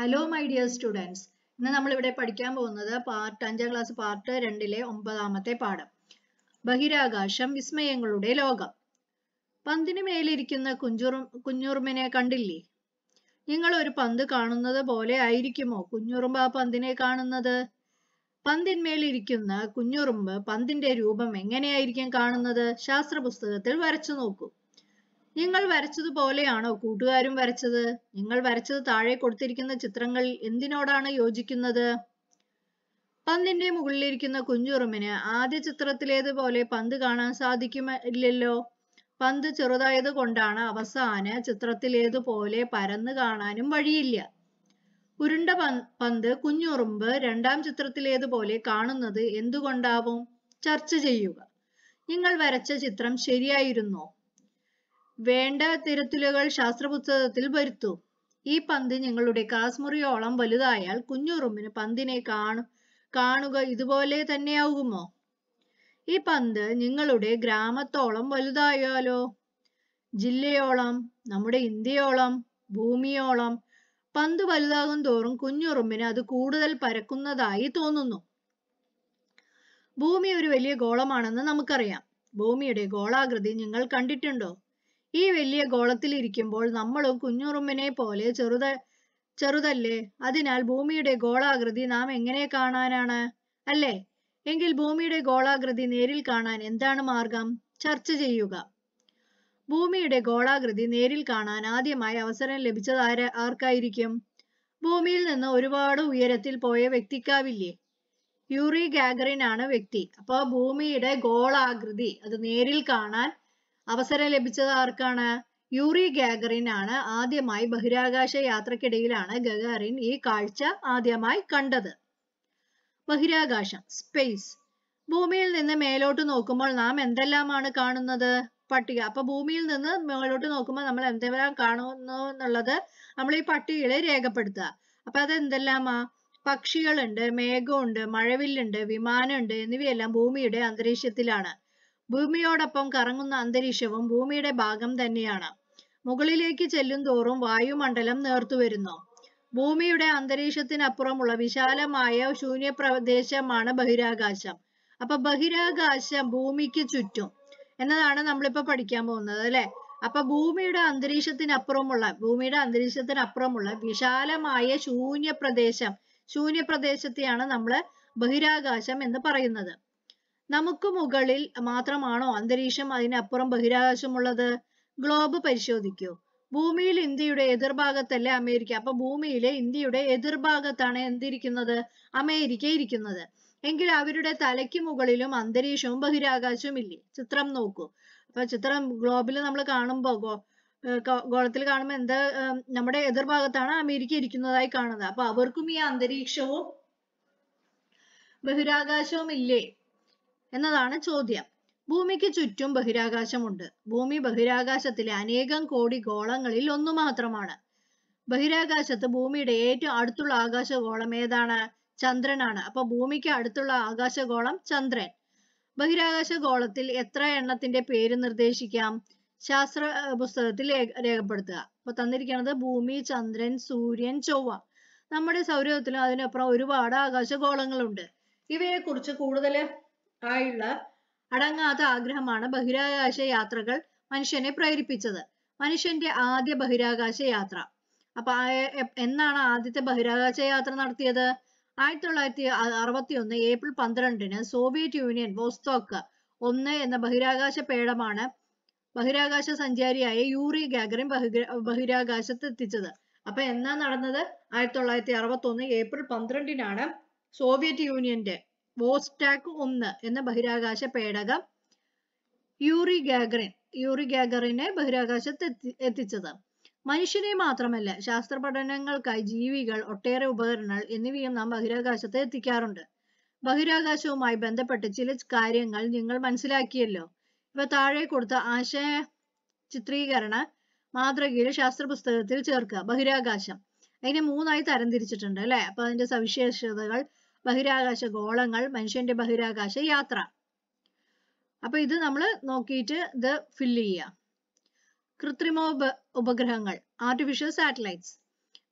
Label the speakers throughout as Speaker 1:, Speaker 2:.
Speaker 1: hello my dear students ഇന്ന് നമ്മളിവിടെ പഠിക്കാൻ പോകുന്നത് പാർട്ട് അഞ്ചാം ക്ലാസ് പാർട്ട് രണ്ടിലെ ഒമ്പതാമത്തെ പാഠം ബഹിരാകാശം വിസ്മയങ്ങളുടെ ലോകം പന്തിന് മേലിരിക്കുന്ന കുഞ്ഞുറു കുഞ്ഞുറുമ്പിനെ കണ്ടില്ലേ നിങ്ങൾ ഒരു പന്ത് കാണുന്നത് പോലെ ആയിരിക്കുമോ കുഞ്ഞുറുമ്പ് ആ പന്തിനെ കാണുന്നത് പന്തിന്മേലിരിക്കുന്ന കുഞ്ഞുറുമ്പ് പന്തിന്റെ രൂപം എങ്ങനെയായിരിക്കും കാണുന്നത് ശാസ്ത്ര പുസ്തകത്തിൽ വരച്ചു നോക്കൂ നിങ്ങൾ വരച്ചതുപോലെയാണോ കൂട്ടുകാരും വരച്ചത് നിങ്ങൾ വരച്ചത് താഴെ കൊടുത്തിരിക്കുന്ന ചിത്രങ്ങൾ എന്തിനോടാണ് യോജിക്കുന്നത് പന്തിന്റെ മുകളിലിരിക്കുന്ന കുഞ്ഞുറുമ്പിന് ആദ്യ ചിത്രത്തിലേതുപോലെ പന്ത് കാണാൻ സാധിക്കുമില്ലല്ലോ പന്ത് ചെറുതായത് കൊണ്ടാണ് അവസാന ചിത്രത്തിലേതുപോലെ പരന്ന് കാണാനും വഴിയില്ല ഉരുണ്ട പന്ത് കുഞ്ഞുറുമ്പ് രണ്ടാം ചിത്രത്തിലേതുപോലെ കാണുന്നത് എന്തുകൊണ്ടാവും ചർച്ച ചെയ്യുക നിങ്ങൾ വരച്ച ചിത്രം ശരിയായിരുന്നോ വേണ്ട തിരുത്തലുകൾ ശാസ്ത്രപുസ്തകത്തിൽ വരുത്തു ഈ പന്ത് നിങ്ങളുടെ കാസ്മുറിയോളം വലുതായാൽ കുഞ്ഞുറുമ്പിന് പന്തിനെ കാണു കാണുക ഇതുപോലെ തന്നെയാകുമോ ഈ പന്ത് നിങ്ങളുടെ ഗ്രാമത്തോളം വലുതായാലോ ജില്ലയോളം നമ്മുടെ ഇന്ത്യയോളം ഭൂമിയോളം പന്ത് വലുതാകും തോറും കുഞ്ഞുറുമ്പിന് അത് കൂടുതൽ പരക്കുന്നതായി തോന്നുന്നു ഭൂമി ഒരു വലിയ ഗോളമാണെന്ന് നമുക്കറിയാം ഭൂമിയുടെ ഗോളാകൃതി നിങ്ങൾ കണ്ടിട്ടുണ്ടോ ഈ വലിയ ഗോളത്തിലിരിക്കുമ്പോൾ നമ്മളും കുഞ്ഞുറുമ്പിനെ പോലെ ചെറുത ചെറുതല്ലേ അതിനാൽ ഭൂമിയുടെ ഗോളാകൃതി നാം എങ്ങനെ കാണാനാണ് അല്ലേ എങ്കിൽ ഭൂമിയുടെ ഗോളാകൃതി നേരിൽ കാണാൻ എന്താണ് മാർഗം ചർച്ച ചെയ്യുക ഭൂമിയുടെ ഗോളാകൃതി നേരിൽ കാണാൻ ആദ്യമായി അവസരം ലഭിച്ചത് ആര് ആർക്കായിരിക്കും ഭൂമിയിൽ നിന്ന് ഒരുപാട് ഉയരത്തിൽ പോയ വ്യക്തിക്കാവില്ലേ യൂറി ഗാഗറിൻ ആണ് വ്യക്തി അപ്പോൾ ഭൂമിയുടെ ഗോളാകൃതി അത് നേരിൽ കാണാൻ അവസരം ലഭിച്ചത് ആർക്കാണ് യൂറി ഗാഗറിൻ ആണ് ആദ്യമായി ബഹിരാകാശ യാത്രക്കിടയിലാണ് ഗഗാറിൻ ഈ കാഴ്ച ആദ്യമായി കണ്ടത് ബഹിരാകാശം സ്പേസ് ഭൂമിയിൽ നിന്ന് മേലോട്ട് നോക്കുമ്പോൾ നാം എന്തെല്ലാമാണ് കാണുന്നത് പട്ടിക അപ്പൊ ഭൂമിയിൽ നിന്ന് മേലോട്ട് നോക്കുമ്പോൾ നമ്മൾ എന്തെല്ലാം കാണുന്നു എന്നുള്ളത് നമ്മൾ ഈ പട്ടികളെ രേഖപ്പെടുത്തുക അപ്പൊ അത് എന്തെല്ലാമാ പക്ഷികളുണ്ട് മേഘമുണ്ട് മഴവില്ലുണ്ട് വിമാനമുണ്ട് എന്നിവയെല്ലാം ഭൂമിയുടെ അന്തരീക്ഷത്തിലാണ് ഭൂമിയോടൊപ്പം കറങ്ങുന്ന അന്തരീക്ഷവും ഭൂമിയുടെ ഭാഗം തന്നെയാണ് മുകളിലേക്ക് തോറും വായുമണ്ഡലം നേർത്തുവരുന്നു ഭൂമിയുടെ അന്തരീക്ഷത്തിനപ്പുറമുള്ള വിശാലമായ ശൂന്യപ്രദേശമാണ് ബഹിരാകാശം അപ്പൊ ബഹിരാകാശം ഭൂമിക്ക് ചുറ്റും എന്നതാണ് നമ്മളിപ്പോ പഠിക്കാൻ പോകുന്നത് അല്ലെ അപ്പൊ ഭൂമിയുടെ അന്തരീക്ഷത്തിനപ്പുറമുള്ള ഭൂമിയുടെ അന്തരീക്ഷത്തിനപ്പുറമുള്ള വിശാലമായ ശൂന്യ പ്രദേശം ശൂന്യ പ്രദേശത്തെയാണ് നമ്മൾ ബഹിരാകാശം എന്ന് പറയുന്നത് നമുക്ക് മുകളിൽ മാത്രമാണോ അന്തരീക്ഷം അതിനപ്പുറം ബഹിരാകാശമുള്ളത് ഗ്ലോബ് പരിശോധിക്കൂ ഭൂമിയിൽ ഇന്ത്യയുടെ എതിർഭാഗത്തല്ല അമേരിക്ക അപ്പൊ ഭൂമിയിലെ ഇന്ത്യയുടെ എതിർഭാഗത്താണ് എന്തിരിക്കുന്നത് അമേരിക്ക ഇരിക്കുന്നത് എങ്കിൽ അവരുടെ തലയ്ക്ക് മുകളിലും അന്തരീക്ഷവും ബഹിരാകാശവും ഇല്ലേ ചിത്രം നോക്കൂ അപ്പൊ ചിത്രം ഗ്ലോബിൽ നമ്മൾ കാണുമ്പോൾ ഗോളത്തിൽ കാണുമ്പോൾ എന്താ നമ്മുടെ എതിർഭാഗത്താണ് അമേരിക്ക ഇരിക്കുന്നതായി കാണുന്നത് അപ്പൊ അവർക്കും ഈ അന്തരീക്ഷവും ബഹിരാകാശവും ഇല്ലേ എന്നതാണ് ചോദ്യം ഭൂമിക്ക് ചുറ്റും ബഹിരാകാശമുണ്ട് ഭൂമി ബഹിരാകാശത്തിലെ അനേകം കോടി ഗോളങ്ങളിൽ ഒന്നു മാത്രമാണ് ബഹിരാകാശത്ത് ഭൂമിയുടെ ഏറ്റവും അടുത്തുള്ള ആകാശഗോളം ഏതാണ് ചന്ദ്രനാണ് അപ്പൊ ഭൂമിക്ക് അടുത്തുള്ള ആകാശഗോളം ചന്ദ്രൻ ബഹിരാകാശ ഗോളത്തിൽ എത്ര എണ്ണത്തിന്റെ പേര് നിർദ്ദേശിക്കാം ശാസ്ത്ര പുസ്തകത്തിൽ രേഖപ്പെടുത്തുക അപ്പൊ തന്നിരിക്കുന്നത് ഭൂമി ചന്ദ്രൻ സൂര്യൻ ചൊവ്വ നമ്മുടെ സൗരത്തിലും അതിനപ്പുറം ഒരുപാട് ആകാശഗോളങ്ങളുണ്ട് ഇവയെ കുറിച്ച് കൂടുതൽ ആയുള്ള അടങ്ങാത്ത ആഗ്രഹമാണ് ബഹിരാകാശ യാത്രകൾ മനുഷ്യനെ പ്രേരിപ്പിച്ചത് മനുഷ്യന്റെ ആദ്യ ബഹിരാകാശ യാത്ര അപ്പൊ എന്നാണ് ആദ്യത്തെ ബഹിരാകാശ യാത്ര നടത്തിയത് ആയിരത്തി തൊള്ളായിരത്തി അറുപത്തി ഒന്ന് ഏപ്രിൽ പന്ത്രണ്ടിന് സോവിയറ്റ് യൂണിയൻ വോസ്തോക്ക് ഒന്ന് എന്ന ബഹിരാകാശ പേടമാണ് ബഹിരാകാശ സഞ്ചാരിയായ യൂറി ഗാഗറിൻ ബഹിരാകാശത്ത് എത്തിച്ചത് അപ്പൊ എന്നാ നടന്നത് ആയിരത്തി തൊള്ളായിരത്തി അറുപത്തി ഒന്ന് ഏപ്രിൽ പന്ത്രണ്ടിനാണ് സോവിയറ്റ് യൂണിയന്റെ വോസ്റ്റാക്ക് ഒന്ന് എന്ന ബഹിരാകാശ പേടകം യൂറി ഗാഗറിൻ യൂറി ഗാഗറിനെ ബഹിരാകാശത്ത് എത്തിച്ചത് മനുഷ്യനെ മാത്രമല്ല ശാസ്ത്ര പഠനങ്ങൾക്കായി ജീവികൾ ഒട്ടേറെ ഉപകരണങ്ങൾ എന്നിവയും നാം ബഹിരാകാശത്ത് എത്തിക്കാറുണ്ട് ബഹിരാകാശവുമായി ബന്ധപ്പെട്ട് ചില കാര്യങ്ങൾ നിങ്ങൾ മനസ്സിലാക്കിയല്ലോ ഇവ താഴെ കൊടുത്ത ആശയ ചിത്രീകരണ മാതൃകയിൽ ശാസ്ത്ര പുസ്തകത്തിൽ ചേർക്കുക ബഹിരാകാശം അതിനെ മൂന്നായി തരംതിരിച്ചിട്ടുണ്ട് അല്ലെ അപ്പൊ അതിന്റെ സവിശേഷതകൾ ബഹിരാകാശ ഗോളങ്ങൾ മനുഷ്യന്റെ ബഹിരാകാശ യാത്ര അപ്പൊ ഇത് നമ്മൾ നോക്കിയിട്ട് ഇത് ഫില്ല് ചെയ്യുക കൃത്രിമ ഉപഗ്രഹങ്ങൾ ആർട്ടിഫിഷ്യൽ സാറ്റലൈറ്റ്സ്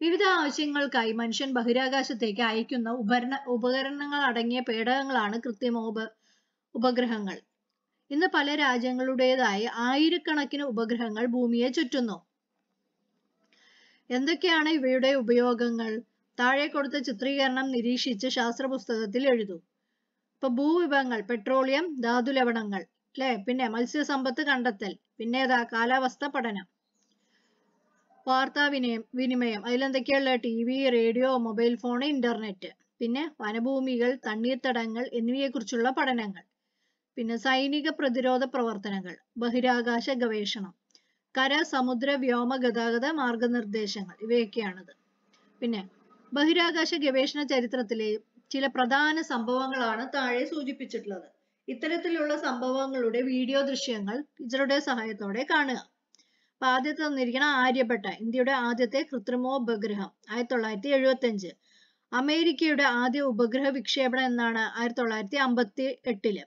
Speaker 1: വിവിധ ആവശ്യങ്ങൾക്കായി മനുഷ്യൻ ബഹിരാകാശത്തേക്ക് അയക്കുന്ന ഉപകരണ ഉപകരണങ്ങൾ അടങ്ങിയ പേടകങ്ങളാണ് കൃത്രിമ ഉപ ഉപഗ്രഹങ്ങൾ ഇന്ന് പല രാജ്യങ്ങളുടേതായി ആയിരക്കണക്കിന് ഉപഗ്രഹങ്ങൾ ഭൂമിയെ ചുറ്റുന്നു എന്തൊക്കെയാണ് ഇവയുടെ ഉപയോഗങ്ങൾ താഴെ കൊടുത്ത ചിത്രീകരണം നിരീക്ഷിച്ച് ശാസ്ത്ര പുസ്തകത്തിൽ എഴുതൂ ഇപ്പൊ ഭൂവിഭവങ്ങൾ പെട്രോളിയം ധാതുലവണങ്ങൾ അല്ലെ പിന്നെ മത്സ്യസമ്പത്ത് കണ്ടെത്തൽ പിന്നെ ഏതാ കാലാവസ്ഥ പഠനം വാർത്താ വിനിയം വിനിമയം അതിലെന്തൊക്കെയുള്ള T V radio mobile phone internet പിന്നെ വനഭൂമികൾ തണ്ണീർത്തടങ്ങൾ എന്നിവയെക്കുറിച്ചുള്ള പഠനങ്ങൾ പിന്നെ സൈനിക പ്രതിരോധ പ്രവർത്തനങ്ങൾ ബഹിരാകാശ ഗവേഷണം കര സമുദ്ര വ്യോമ ഗതാഗത മാർഗനിർദ്ദേശങ്ങൾ ഇവയൊക്കെയാണത് പിന്നെ ബഹിരാകാശ ഗവേഷണ ചരിത്രത്തിലെ ചില പ്രധാന സംഭവങ്ങളാണ് താഴെ സൂചിപ്പിച്ചിട്ടുള്ളത് ഇത്തരത്തിലുള്ള സംഭവങ്ങളുടെ വീഡിയോ ദൃശ്യങ്ങൾ ഇതരുടെ സഹായത്തോടെ കാണുക അപ്പൊ ആദ്യത്തെ തന്നിരിക്കണം ആര്യഭട്ട ഇന്ത്യയുടെ ആദ്യത്തെ കൃത്രിമോപഗ്രഹം ആയിരത്തി തൊള്ളായിരത്തി എഴുപത്തി അഞ്ച് അമേരിക്കയുടെ ആദ്യ ഉപഗ്രഹ വിക്ഷേപണം എന്നാണ് ആയിരത്തി തൊള്ളായിരത്തി അമ്പത്തി എട്ടില്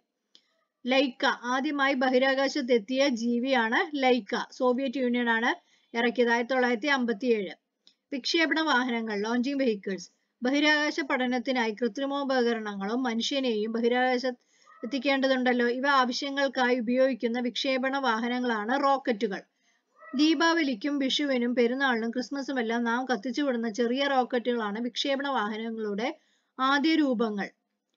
Speaker 1: ലൈക്ക ആദ്യമായി ബഹിരാകാശത്തെത്തിയ ജീവിയാണ് ലൈക്ക സോവിയറ്റ് യൂണിയൻ ആണ് ഇറക്കിയത് ആയിരത്തി തൊള്ളായിരത്തി അമ്പത്തി ഏഴ് വിക്ഷേപണ വാഹനങ്ങൾ ലോഞ്ചിങ് വെഹിക്കിൾസ് ബഹിരാകാശ പഠനത്തിനായി കൃത്രിമോപകരണങ്ങളും മനുഷ്യനെയും ബഹിരാകാശ എത്തിക്കേണ്ടതുണ്ടല്ലോ ഇവ ആവശ്യങ്ങൾക്കായി ഉപയോഗിക്കുന്ന വിക്ഷേപണ വാഹനങ്ങളാണ് റോക്കറ്റുകൾ ദീപാവലിക്കും വിഷുവിനും പെരുന്നാളിനും ക്രിസ്മസും എല്ലാം നാം കത്തിച്ചുവിടുന്ന ചെറിയ റോക്കറ്റുകളാണ് വിക്ഷേപണ വാഹനങ്ങളുടെ ആദ്യ രൂപങ്ങൾ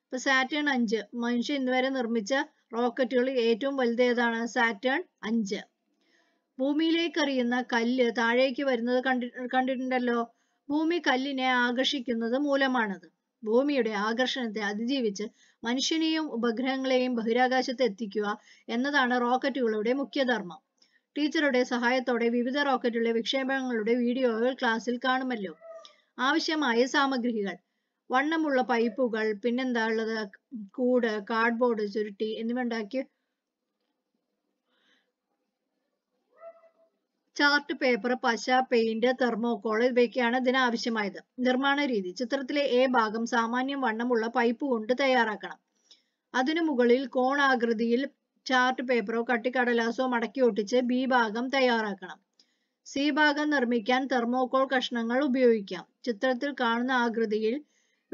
Speaker 1: ഇപ്പൊ സാറ്റേൺ അഞ്ച് മനുഷ്യൻ ഇന്നുവരെ നിർമ്മിച്ച റോക്കറ്റുകളിൽ ഏറ്റവും വലുത് ഏതാണ് സാറ്റേൺ അഞ്ച് ഭൂമിയിലേക്ക് എറിയുന്ന കല്ല് താഴേക്ക് വരുന്നത് കണ്ടി കണ്ടിട്ടുണ്ടല്ലോ ഭൂമി കല്ലിനെ ആകർഷിക്കുന്നത് മൂലമാണത് ഭൂമിയുടെ ആകർഷണത്തെ അതിജീവിച്ച് മനുഷ്യനെയും ഉപഗ്രഹങ്ങളെയും ബഹിരാകാശത്ത് എത്തിക്കുക എന്നതാണ് റോക്കറ്റുകളുടെ മുഖ്യധർമ്മം ടീച്ചറുടെ സഹായത്തോടെ വിവിധ റോക്കറ്റുകളിലെ വിക്ഷേപങ്ങളുടെ വീഡിയോകൾ ക്ലാസ്സിൽ കാണുമല്ലോ ആവശ്യമായ സാമഗ്രികൾ വണ്ണമുള്ള പൈപ്പുകൾ പിന്നെന്താ ഉള്ളത് കൂട് കാർഡ്ബോർഡ് ചുരുട്ടി എന്നിവ ഉണ്ടാക്കി ചാർട്ട് പേപ്പർ പശ പെയിന്റ് തെർമോകോൾ ഇവയൊക്കെയാണ് ഇതിനാവശ്യമായത് നിർമ്മാണ രീതി ചിത്രത്തിലെ എ ഭാഗം സാമാന്യം വണ്ണമുള്ള പൈപ്പ് കൊണ്ട് തയ്യാറാക്കണം അതിനു മുകളിൽ കോണാകൃതിയിൽ ചാർട്ട് പേപ്പറോ കട്ടിക്കടലാസോ മടക്കി ഒട്ടിച്ച് ബി ഭാഗം തയ്യാറാക്കണം സി ഭാഗം നിർമ്മിക്കാൻ തെർമോകോൾ കഷ്ണങ്ങൾ ഉപയോഗിക്കാം ചിത്രത്തിൽ കാണുന്ന ആകൃതിയിൽ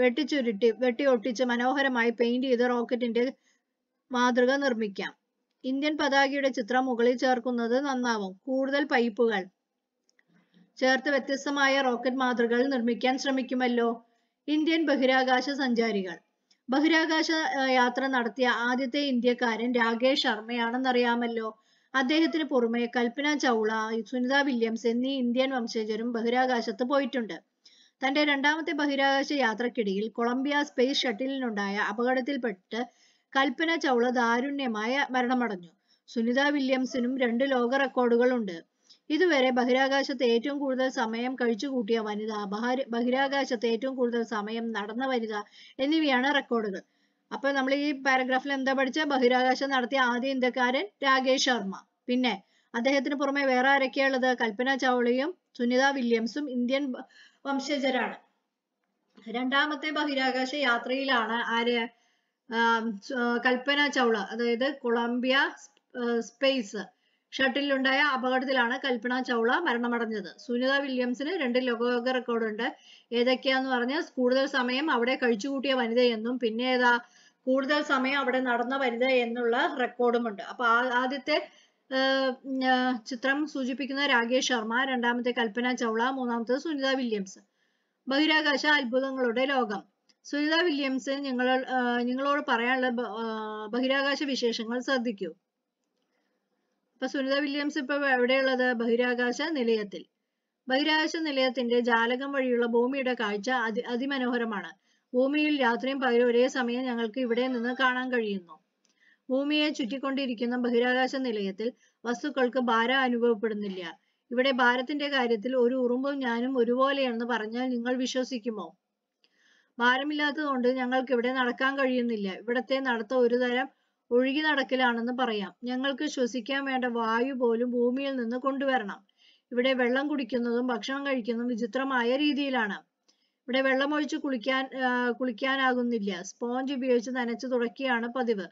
Speaker 1: വെട്ടിച്ചുരുട്ടി വെട്ടിയൊട്ടിച്ച് മനോഹരമായി പെയിന്റ് ചെയ്ത് റോക്കറ്റിന്റെ മാതൃക നിർമ്മിക്കാം ഇന്ത്യൻ പതാകയുടെ ചിത്രം മുകളിൽ ചേർക്കുന്നത് നന്നാവും കൂടുതൽ പൈപ്പുകൾ ചേർത്ത് വ്യത്യസ്തമായ റോക്കറ്റ് മാതൃകകൾ നിർമ്മിക്കാൻ ശ്രമിക്കുമല്ലോ ഇന്ത്യൻ ബഹിരാകാശ സഞ്ചാരികൾ ബഹിരാകാശ യാത്ര നടത്തിയ ആദ്യത്തെ ഇന്ത്യക്കാരൻ രാകേഷ് ശർമ്മയാണെന്നറിയാമല്ലോ അദ്ദേഹത്തിന് പുറമെ കൽപ്പന ചൗള സുനിത വില്യംസ് എന്നീ ഇന്ത്യൻ വംശജരും ബഹിരാകാശത്ത് പോയിട്ടുണ്ട് തന്റെ രണ്ടാമത്തെ ബഹിരാകാശ യാത്രക്കിടയിൽ കൊളംബിയ സ്പേസ് ഷട്ടിലിനുണ്ടായ അപകടത്തിൽപ്പെട്ട് കൽപ്പന ചൗള ദാരുണ്യമായ മരണമടഞ്ഞു സുനിത വില്യംസിനും രണ്ട് ലോക റെക്കോർഡുകൾ ഉണ്ട് ഇതുവരെ ബഹിരാകാശത്ത് ഏറ്റവും കൂടുതൽ സമയം കഴിച്ചുകൂട്ടിയ വനിത ബഹിരാകാശത്ത് ഏറ്റവും കൂടുതൽ സമയം നടന്ന വനിത എന്നിവയാണ് റെക്കോർഡുകൾ അപ്പൊ നമ്മൾ ഈ പാരഗ്രാഫിൽ എന്താ പഠിച്ച ബഹിരാകാശം നടത്തിയ ആദ്യ ഇന്ത്യക്കാരൻ രാകേഷ് ശർമ്മ പിന്നെ അദ്ദേഹത്തിന് പുറമെ വേറെ ആരൊക്കെയുള്ളത് കൽപ്പന ചൗളയും സുനിത വില്യംസും ഇന്ത്യൻ വംശജരാണ് രണ്ടാമത്തെ ബഹിരാകാശ യാത്രയിലാണ് ആര് കൽപ്പന ചൗള അതായത് കൊളംബിയ സ്പേസ് ഷട്ടിലുണ്ടായ അപകടത്തിലാണ് കൽപ്പന ചൗള മരണമടഞ്ഞത് സുനിത വില്യംസിന് രണ്ട് ലോകയോഗ റെക്കോർഡുണ്ട് ഏതൊക്കെയാന്ന് പറഞ്ഞാൽ കൂടുതൽ സമയം അവിടെ കഴിച്ചുകൂട്ടിയ വനിതയെന്നും പിന്നെ ഏതാ കൂടുതൽ സമയം അവിടെ നടന്ന വനിത എന്നുള്ള റെക്കോർഡുമുണ്ട് അപ്പൊ ആദ്യത്തെ ചിത്രം സൂചിപ്പിക്കുന്ന രാകേഷ് ശർമ്മ രണ്ടാമത്തെ കൽപ്പന ചൗള മൂന്നാമത്തെ സുനിത വില്യംസ് ബഹിരാകാശ അത്ഭുതങ്ങളുടെ ലോകം സുനിത വില്യംസൺ ഞങ്ങൾ നിങ്ങളോട് പറയാനുള്ള ബഹിരാകാശ വിശേഷങ്ങൾ ശ്രദ്ധിക്കൂ അപ്പൊ സുനിത വില്യംസ് ഇപ്പൊ എവിടെയുള്ളത് ബഹിരാകാശ നിലയത്തിൽ ബഹിരാകാശ നിലയത്തിന്റെ ജാലകം വഴിയുള്ള ഭൂമിയുടെ കാഴ്ച അതി അതിമനോഹരമാണ് ഭൂമിയിൽ രാത്രിയും പകലും ഒരേ സമയം ഞങ്ങൾക്ക് ഇവിടെ നിന്ന് കാണാൻ കഴിയുന്നു ഭൂമിയെ ചുറ്റിക്കൊണ്ടിരിക്കുന്ന ബഹിരാകാശ നിലയത്തിൽ വസ്തുക്കൾക്ക് ഭാരം അനുഭവപ്പെടുന്നില്ല ഇവിടെ ഭാരത്തിന്റെ കാര്യത്തിൽ ഒരു ഉറുമ്പും ഞാനും ഒരുപോലെയാണെന്ന് പറഞ്ഞാൽ നിങ്ങൾ വിശ്വസിക്കുമോ ഭാരമില്ലാത്തതുകൊണ്ട് ഞങ്ങൾക്ക് ഇവിടെ നടക്കാൻ കഴിയുന്നില്ല ഇവിടത്തെ നടത്ത ഒരു തരം ഒഴുകി നടക്കലാണെന്ന് പറയാം ഞങ്ങൾക്ക് ശ്വസിക്കാൻ വേണ്ട വായു പോലും ഭൂമിയിൽ നിന്ന് കൊണ്ടുവരണം ഇവിടെ വെള്ളം കുടിക്കുന്നതും ഭക്ഷണം കഴിക്കുന്നതും വിചിത്രമായ രീതിയിലാണ് ഇവിടെ വെള്ളം ഒഴിച്ച് കുളിക്കാൻ കുളിക്കാനാകുന്നില്ല സ്പോഞ്ച് ഉപയോഗിച്ച് നനച്ച് തുടക്കിയാണ് പതിവ്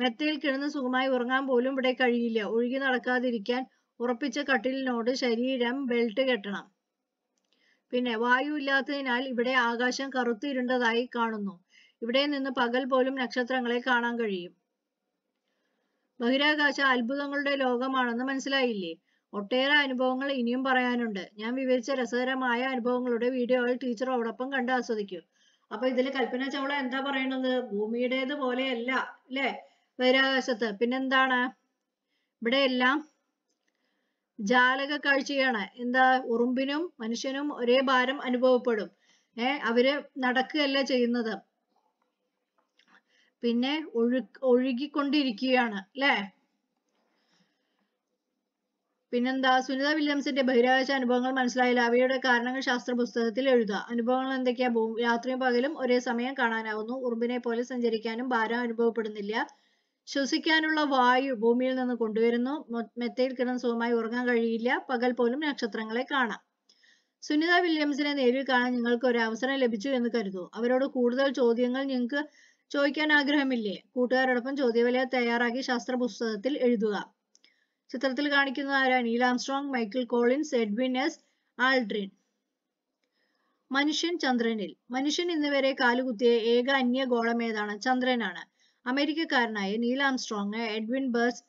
Speaker 1: മെത്തയിൽ കിടന്ന് സുഖമായി ഉറങ്ങാൻ പോലും ഇവിടെ കഴിയില്ല ഒഴുകി നടക്കാതിരിക്കാൻ ഉറപ്പിച്ച കട്ടിലിനോട് ശരീരം ബെൽറ്റ് കെട്ടണം പിന്നെ വായു ഇല്ലാത്തതിനാൽ ഇവിടെ ആകാശം കറുത്തിരുണ്ടതായി കാണുന്നു ഇവിടെ നിന്ന് പകൽ പോലും നക്ഷത്രങ്ങളെ കാണാൻ കഴിയും ബഹിരാകാശ അത്ഭുതങ്ങളുടെ ലോകമാണെന്ന് മനസ്സിലായില്ലേ ഒട്ടേറെ അനുഭവങ്ങൾ ഇനിയും പറയാനുണ്ട് ഞാൻ വിവരിച്ച രസകരമായ അനുഭവങ്ങളുടെ വീഡിയോകൾ ടീച്ചറോടൊപ്പം കണ്ട് ആസ്വദിക്കും അപ്പൊ ഇതിൽ കൽപ്പന ചൗള എന്താ പറയണത് ഭൂമിയുടേത് പോലെയല്ല അല്ലേ ബഹിരാകാശത്ത് പിന്നെന്താണ് ഇവിടെ എല്ലാം ജാലക കാഴ്ചയാണ് എന്താ ഉറുമ്പിനും മനുഷ്യനും ഒരേ ഭാരം അനുഭവപ്പെടും ഏർ അവര് നടക്കുകയല്ല ചെയ്യുന്നത് പിന്നെ ഒഴു ഒഴുകിക്കൊണ്ടിരിക്കുകയാണ് അല്ലെ പിന്നെന്താ സുനിത വില്യംസിന്റെ ബഹിരാകാശ അനുഭവങ്ങൾ മനസ്സിലായില്ല അവയുടെ കാരണങ്ങൾ ശാസ്ത്ര പുസ്തകത്തിൽ എഴുതുക അനുഭവങ്ങൾ എന്തൊക്കെയാ രാത്രിയും പകലും ഒരേ സമയം കാണാനാവുന്നു ഉറുമ്പിനെ പോലെ സഞ്ചരിക്കാനും ഭാരം അനുഭവപ്പെടുന്നില്ല ശ്വസിക്കാനുള്ള വായു ഭൂമിയിൽ നിന്ന് കൊണ്ടുവരുന്നു മെത്തയിൽ കിടന്ന് സുഖമായി ഉറങ്ങാൻ കഴിയില്ല പകൽ പോലും നക്ഷത്രങ്ങളെ കാണാം സുനിത വില്യംസിനെ നേരിൽ കാണാൻ നിങ്ങൾക്ക് ഒരു അവസരം ലഭിച്ചു എന്ന് കരുതുന്നു അവരോട് കൂടുതൽ ചോദ്യങ്ങൾ നിങ്ങൾക്ക് ചോദിക്കാൻ ആഗ്രഹമില്ലേ കൂട്ടുകാരോടൊപ്പം ചോദ്യവലയ തയ്യാറാക്കി ശാസ്ത്ര പുസ്തകത്തിൽ എഴുതുക ചിത്രത്തിൽ കാണിക്കുന്ന ആരാ Neil Armstrong Michael Collins Edwin S Aldrin മനുഷ്യൻ ചന്ദ്രനിൽ മനുഷ്യൻ ഇന്ന് വരെ കാലുകുത്തിയ ഏക അന്യ ഗോളം ഏതാണ് ചന്ദ്രനാണ് അമേരിക്കക്കാരനായ Neil Armstrong Edwin Buzz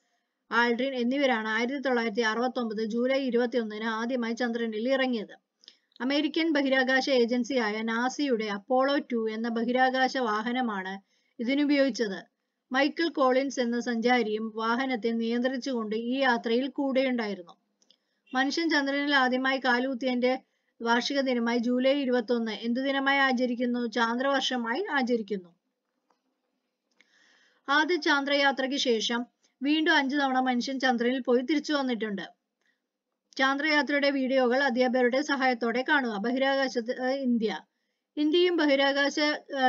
Speaker 1: Aldrin എന്നിവരാണ് ആയിരത്തി തൊള്ളായിരത്തി അറുപത്തി ഒമ്പത് ജൂലൈ ഒന്നിന് ആദ്യമായി ചന്ദ്രനിൽ ഇറങ്ങിയത് അമേരിക്കൻ ബഹിരാകാശ ഏജൻസിയായ നാസിയുടെ അപ്പോളോ ടു എന്ന ബഹിരാകാശ വാഹനമാണ് ഇതിനുപയോഗിച്ചത് മൈക്കിൾ കോളിൻസ് എന്ന സഞ്ചാരിയും വാഹനത്തെ നിയന്ത്രിച്ചുകൊണ്ട് ഈ യാത്രയിൽ കൂടെയുണ്ടായിരുന്നു മനുഷ്യൻ ചന്ദ്രനിൽ ആദ്യമായി കാലുകുത്തിയതിന്റെ വാർഷിക ദിനമായി ജൂലൈ ഇരുപത്തി ഒന്ന് എന്ത് ദിനമായി ആചരിക്കുന്നു ചാന്ദ്രവർഷമായി ആചരിക്കുന്നു ആദ്യ ചാന്ദ്രയാത്രയ്ക്ക് ശേഷം വീണ്ടും അഞ്ചു തവണ മനുഷ്യൻ ചന്ദ്രനിൽ പോയി തിരിച്ചു വന്നിട്ടുണ്ട് ചാന്ദ്രയാത്രയുടെ വീഡിയോകൾ അധ്യാപകരുടെ സഹായത്തോടെ കാണുക ബഹിരാകാശത്ത് ഇന്ത്യ ഇന്ത്യയും ബഹിരാകാശ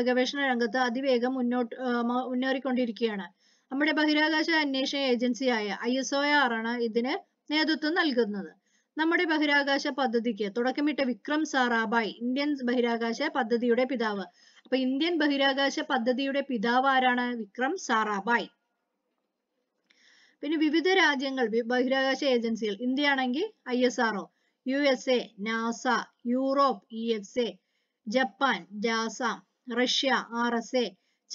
Speaker 1: ഗവേഷണ രംഗത്ത് അതിവേഗം മുന്നോട്ട് മുന്നേറിക്കൊണ്ടിരിക്കുകയാണ് നമ്മുടെ ബഹിരാകാശ അന്വേഷണ ഏജൻസിയായ ഐ എസ് ഒ ആർ ആണ് ഇതിന് നേതൃത്വം നൽകുന്നത് നമ്മുടെ ബഹിരാകാശ പദ്ധതിക്ക് തുടക്കമിട്ട വിക്രം സാറാബായ് ഇന്ത്യൻ ബഹിരാകാശ പദ്ധതിയുടെ പിതാവ് അപ്പൊ ഇന്ത്യൻ ബഹിരാകാശ പദ്ധതിയുടെ പിതാവ് ആരാണ് വിക്രം സാറാബായ് പിന്നെ വിവിധ രാജ്യങ്ങൾ ബഹിരാകാശ ഏജൻസികൾ ഇന്ത്യയാണെങ്കിൽ I S O U S A NASA Europe E S A Japan ജാസ Russia R S A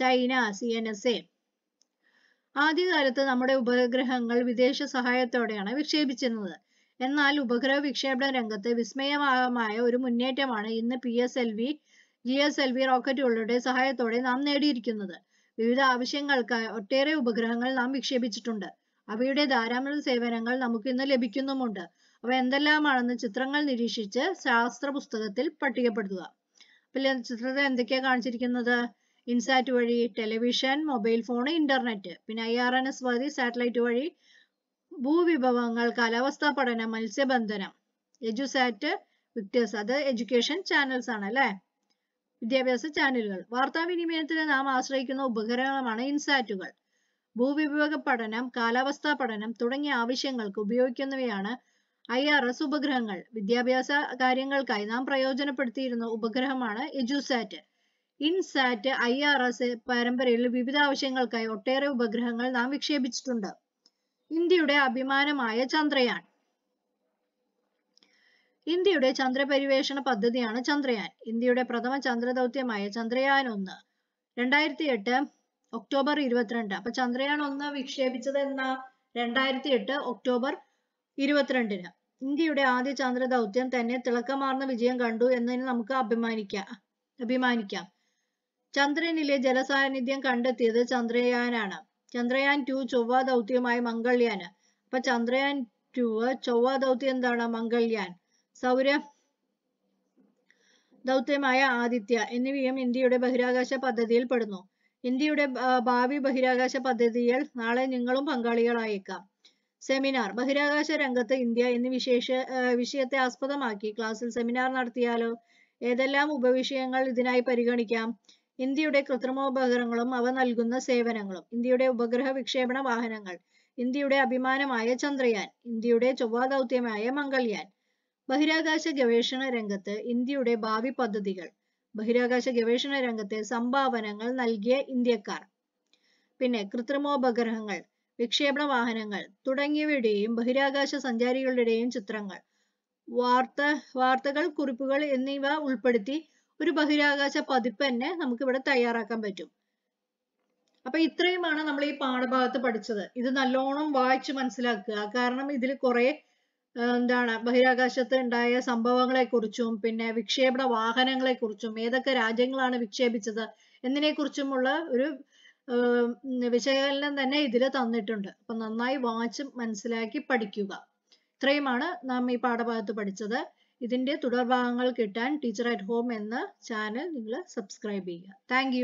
Speaker 1: China C N S A ആദ്യകാലത്ത് നമ്മുടെ ഉപഗ്രഹങ്ങൾ വിദേശ സഹായത്തോടെയാണ് വിക്ഷേപിച്ചിരുന്നത് എന്നാൽ ഉപഗ്രഹ വിക്ഷേപണ രംഗത്ത് വിസ്മയമായ ഒരു മുന്നേറ്റമാണ് ഇന്ന് P S L V G S L V റോക്കറ്റുകളുടെ സഹായത്തോടെ നാം നേടിയിരിക്കുന്നത് വിവിധ ആവശ്യങ്ങൾക്കായി ഒട്ടേറെ ഉപഗ്രഹങ്ങൾ നാം വിക്ഷേപിച്ചിട്ടുണ്ട് അവയുടെ ധാരാളം സേവനങ്ങൾ നമുക്ക് ഇന്ന് ലഭിക്കുന്നുമുണ്ട് അവ എന്തെല്ലാമാണെന്ന് ചിത്രങ്ങൾ നിരീക്ഷിച്ച് ശാസ്ത്ര പുസ്തകത്തിൽ പട്ടികപ്പെടുത്തുക അപ്പോൾ ചിത്രത്തിൽ എന്തൊക്കെയാണ് കാണിച്ചിരിക്കുന്നത് ഇൻസാറ്റ് വഴി ടെലിവിഷൻ മൊബൈൽ ഫോൺ ഇന്റർനെറ്റ് പിന്നെ ഐ ആർ എൻ എസ് വഴി സാറ്റലൈറ്റ് വഴി ഭൂവിഭവങ്ങൾ കാലാവസ്ഥാ പഠനം മത്സ്യബന്ധനം എജുസാറ്റ് വിക്ടേഴ്സ് അത് എഡ്യൂക്കേഷൻ ചാനൽസ് ആണ് അല്ലെ വിദ്യാഭ്യാസ ചാനലുകൾ വാർത്താവിനിമയത്തിന് നാം ആശ്രയിക്കുന്ന ഉപകരണങ്ങളാണ് ഇൻസാറ്റുകൾ ഭൂവിഭവ പഠനം കാലാവസ്ഥാ പഠനം തുടങ്ങിയ ആവശ്യങ്ങൾക്ക് ഉപയോഗിക്കുന്നവയാണ് ഐ ആർ എസ് ഉപഗ്രഹങ്ങൾ വിദ്യാഭ്യാസ കാര്യങ്ങൾക്കായി നാം പ്രയോജനപ്പെടുത്തിയിരുന്ന ഉപഗ്രഹമാണ് EDUSAT INSAT I R S പരമ്പരയിൽ വിവിധ ആവശ്യങ്ങൾക്കായി ഒട്ടേറെ ഉപഗ്രഹങ്ങൾ നാം വിക്ഷേപിച്ചിട്ടുണ്ട് ഇന്ത്യയുടെ അഭിമാനമായ ചന്ദ്രയാൻ ഇന്ത്യയുടെ ചന്ദ്രപരിവേഷണ പദ്ധതിയാണ് ചന്ദ്രയാൻ ഇന്ത്യയുടെ പ്രഥമ ചന്ദ്രദൗത്യമായ ചന്ദ്രയാൻ ഒന്ന് രണ്ടായിരത്തി എട്ട് ഒക്ടോബർ ഇരുപത്തിരണ്ട് അപ്പൊ ചന്ദ്രയാൻ ഒന്ന് വിക്ഷേപിച്ചത് എന്നാ രണ്ടായിരത്തി എട്ട് ഒക്ടോബർ ഇരുപത്തിരണ്ടിന് ഇന്ത്യയുടെ ആദ്യ ചന്ദ്രദൗത്യം തന്നെ തിളക്കമാർന്ന വിജയം കണ്ടു എന്നതിന് നമുക്ക് അഭിമാനിക്കാം അഭിമാനിക്കാം ചന്ദ്രനിലെ ജലസാന്നിധ്യം കണ്ടെത്തിയത് ചന്ദ്രയാനാണ് ചന്ദ്രയാൻ ടു ചൊവ്വ ദൗത്യമായ മംഗൾയാന് അപ്പൊ ചന്ദ്രയാൻ ടു ചൊവ്വ ദൗത്യം എന്താണ് മംഗൾയാൻ സൗര ദൗത്യമായ ആദിത്യ എന്നിവയും ഇന്ത്യയുടെ ബഹിരാകാശ പദ്ധതിയിൽ പെടുന്നു ഇന്ത്യയുടെ ഭാവി ബഹിരാകാശ പദ്ധതിയിൽ നാളെ നിങ്ങളും പങ്കാളികളായേക്കാം സെമിനാർ ബഹിരാകാശ രംഗത്ത് ഇന്ത്യ എന്ന വിശേഷ വിഷയത്തെ ആസ്പദമാക്കി ക്ലാസ്സിൽ സെമിനാർ നടത്തിയാലോ ഏതെല്ലാം ഉപവിഷയങ്ങൾ ഇതിനായി പരിഗണിക്കാം ഇന്ത്യയുടെ കൃത്രിമോപകരണങ്ങളും അവ നൽകുന്ന സേവനങ്ങളും ഇന്ത്യയുടെ ഉപഗ്രഹ വിക്ഷേപണ വാഹനങ്ങൾ ഇന്ത്യയുടെ അഭിമാനമായ ചന്ദ്രയാൻ ഇന്ത്യയുടെ ചൊവ്വാ ദൗത്യമായ മംഗൾയാൻ ബഹിരാകാശ ഗവേഷണ രംഗത്ത് ഇന്ത്യയുടെ ഭാവി പദ്ധതികൾ ബഹിരാകാശ ഗവേഷണ രംഗത്തെ സംഭാവനകൾ നൽകിയ ഇന്ത്യക്കാർ പിന്നെ കൃത്രിമോപഗ്രഹങ്ങൾ വിക്ഷേപണ വാഹനങ്ങൾ തുടങ്ങിയവയുടെയും ബഹിരാകാശ സഞ്ചാരികളുടെയും ചിത്രങ്ങൾ വാർത്ത വാർത്തകൾ കുറിപ്പുകൾ എന്നിവ ഉൾപ്പെടുത്തി ഒരു ബഹിരാകാശ പതിപ്പ് തന്നെ നമുക്ക് ഇവിടെ തയ്യാറാക്കാൻ പറ്റും അപ്പൊ ഇത്രയുമാണ് നമ്മൾ ഈ പാഠഭാഗത്ത് പഠിച്ചത് ഇത് നല്ലോണം വായിച്ചു മനസ്സിലാക്കുക കാരണം ഇതിൽ കുറെ എന്താണ് ബഹിരാകാശത്ത് ഉണ്ടായ സംഭവങ്ങളെക്കുറിച്ചും പിന്നെ വിക്ഷേപണ വാഹനങ്ങളെക്കുറിച്ചും ഏതൊക്കെ രാജ്യങ്ങളാണ് വിക്ഷേപിച്ചത് എന്നതിനെക്കുറിച്ചുമുള്ള ഒരു വിശകലനം തന്നെ ഇതിൽ തന്നിട്ടുണ്ട് അപ്പൊ നന്നായി വായിച്ച് മനസ്സിലാക്കി പഠിക്കുക ഇത്രയുമാണ് നാം ഈ പാഠഭാഗത്ത് പഠിച്ചത് ഇതിൻ്റെ തുടർഭാഗങ്ങൾ കിട്ടാൻ ടീച്ചർ അറ്റ് ഹോം എന്ന ചാനൽ നിങ്ങൾ സബ്സ്ക്രൈബ് ചെയ്യുക താങ്ക്